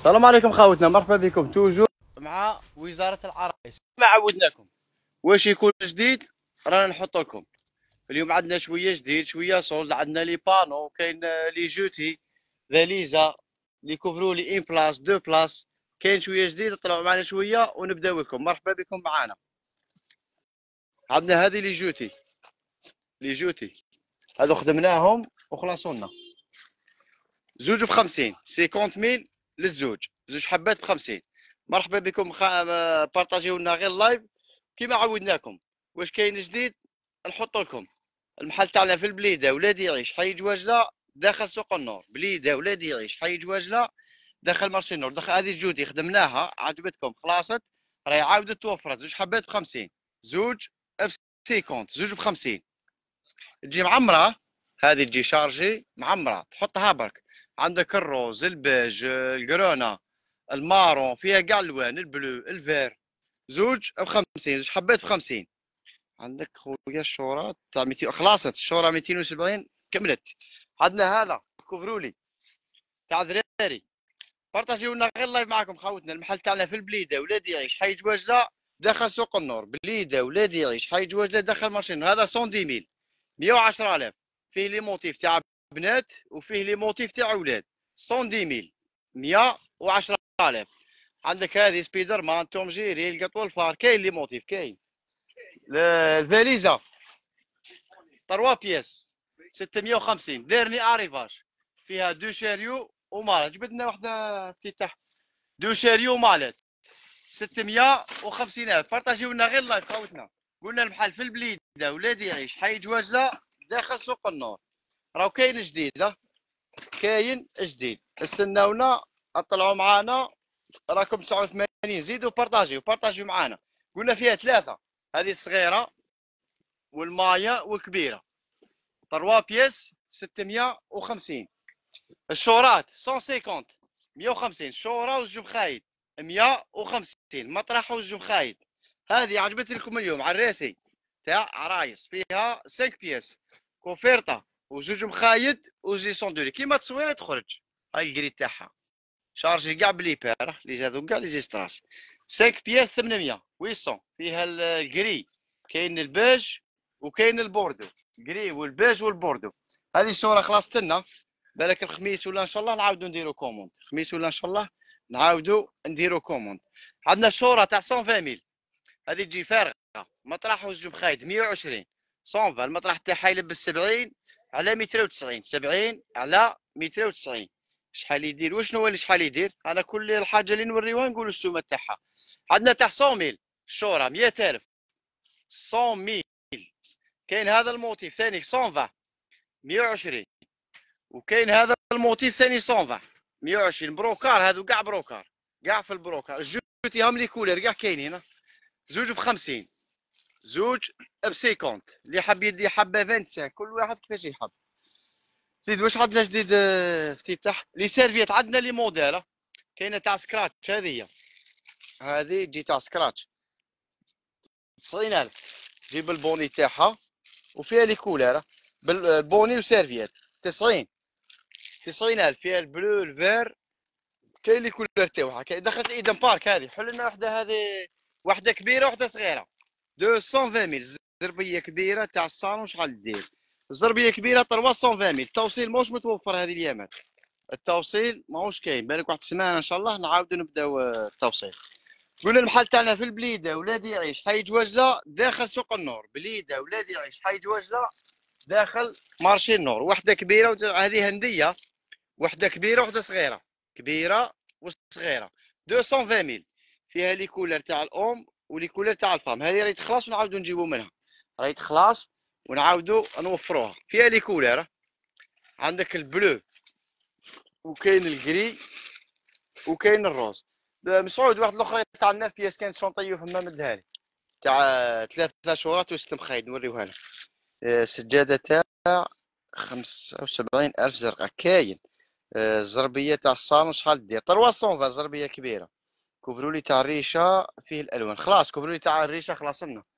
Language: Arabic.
السلام عليكم خاوتنا مرحبا بكم توجور مع وزاره العرايس ما عودناكم واش يكون جديد رانا نحط لكم اليوم عندنا شويه جديد شويه صولد عندنا لي بانو كاين آه، لي جوتي فاليزا لي كوفرو لي ان بلاص دو بلاص كاين شويه جديد طلعوا معنا شويه ونبداو لكم مرحبا بكم معنا عندنا هذه لي جوتي لي جوتي هذو خدمناهم وخلصونا زوج بخمسين سيكونت ميل للزوج زوج حبات ب 50 مرحبا بكم خ... بارطاجيو لنا غير لايف كيما عودناكم واش كاين جديد نحط لكم المحل تاعنا في البليده ولادي يعيش حي جواجله داخل سوق النور بليده ولادي يعيش حي جواجله داخل مارشي النور داخل هذه الجودي خدمناها عجبتكم خلاصت راهي عاودت توفرت زوج حبات ب 50 زوج ب 50 زوج ب 50 تجي معمره هذه تجي شارجي معمره تحطها برك عندك الروز البيج الكرونا المارون فيها كاع الوان البلو الفير زوج ب 50 زوج حبات ب 50 عندك خويا الشوره تاع 200 خلاصت الشوره 270 كملت عندنا هذا كوفرولي تاع ذراري بارطاجيو لنا غير لايف معاكم خاوتنا المحل تاعنا في البليده ولاد يعيش حي جواجله دخل سوق النور بليده ولاد يعيش حي جواجله دخل ماشين هذا 110000 110000 فيه لي موتيف تاع بنات وفيه لي موتيف تاع اولاد 110 ميل 110000 عندك هذه سبيدر مان توم جيري القطو الفار كاين لي موتيف كاين الفاليزا 3 بياس 650 ديرني اريفاج فيها دو شاريو ومالت جبت لنا وحده تحت دو شاريو ومالت 650 الف بارطاجيو لنا غير لايف خاوتنا قلنا المحل في البليده ولادي يعيش حي جوازله داخل سوق النور راهو كاين جديد كاين جديد استناونا اطلعوا معانا راكم 89 زيدوا بارطاجيو بارطاجيو معانا قلنا فيها ثلاثه هذه الصغيره والمايا والكبيره 3 بيس 650 الشورات 150 150 شوره والجم خايد 150 مطرح والجم خايد هذه عجبت لكم اليوم على الراسي تاع عرايس فيها 5 بيس كوفيرطه وزوج مخايد وزي صندولي كيما تصويره تخرج هاي الكري تاعها شارجي كاع بلي بار لي زادو كاع لي زيستراس 5 بياس 800 800 فيها الكري كاين البيج وكاين البوردو كري والبيج والبوردو هذه الصوره خلاص لنا بالك الخميس ولا ان شاء الله نعاودو نديرو كوموند الخميس ولا ان شاء الله نعاودو نديرو كوموند عندنا الصوره تاع 120 فاميل هذه تجي فارغه مطرح وزوج مخايد 120 120 المطرح تاعها يلبس 70 على متر وتسعين سبعين على متر وتسعين شحال يدير وشنو اللي شحال يدير انا كل الحاجه اللي نوريوها نقولوا السومه تاعها عندنا تاع 100 ميل الشوره 100000 100000 كاين هذا الموتيف ثاني 120 120 وكاين هذا الموتيف ثاني 120 120 بروكار هذو كاع بروكار كاع في البروكار جوتيهم لي كولير كاع كاينين زوج ب 50 زوج ب 50 اللي حب يدي حبه 25 كل واحد كيفاش يحب زيد واش عندنا جديد آه، افتتاح لي سيرفيت عندنا لي موديل آه. كاينه تاع سكراتش هذه هذه تجي تاع سكراتش 90000 جيب البوني تاعها وفيها لي كولير آه. بالبوني وسيرفيات 90 90000 فيها البلو الفير كاين لي كولير تاعها دخلت ايدن بارك هذه حل لنا وحده هذه وحده كبيره وحده صغيره 220000 زربيه كبيره تاع الصالون شحال دير زربيه كبيره 320000 التوصيل ماهوش متوفر هذه اليامات التوصيل ماهوش كاين بالك واحد السمانه ان شاء الله نعاودوا نبداو آه، التوصيل قلنا المحل تاعنا في البليده ولادي يعيش حي جواجله داخل سوق النور بليده ولادي يعيش حي جواجله داخل مارشي النور وحده كبيره هذه هنديه وحده كبيره وحده صغيره كبيره وصغيره 220000 فيها لي كولر تاع الام وليكولر تاع الفام هذه راهي تخلص ونعاودو نجيبو منها راهي تخلص ونعاودو نوفروها فيها ليكولر عندك البلو وكاين الكري وكاين الروز مسعود واحد الاخرى تاع الناف بياس كان فما مدها لي تاع ثلاثة شهورات وست مخايد نوريوها لك آه، سجادة تاع خمسة وسبعين ألف زرقاء كاين آه، الزربية تاع الصالون شحال دير 300 زربية كبيرة كوفروا لي تاع الريشه فيه الالوان خلاص كوفروا لي تاع الريشه خلصنا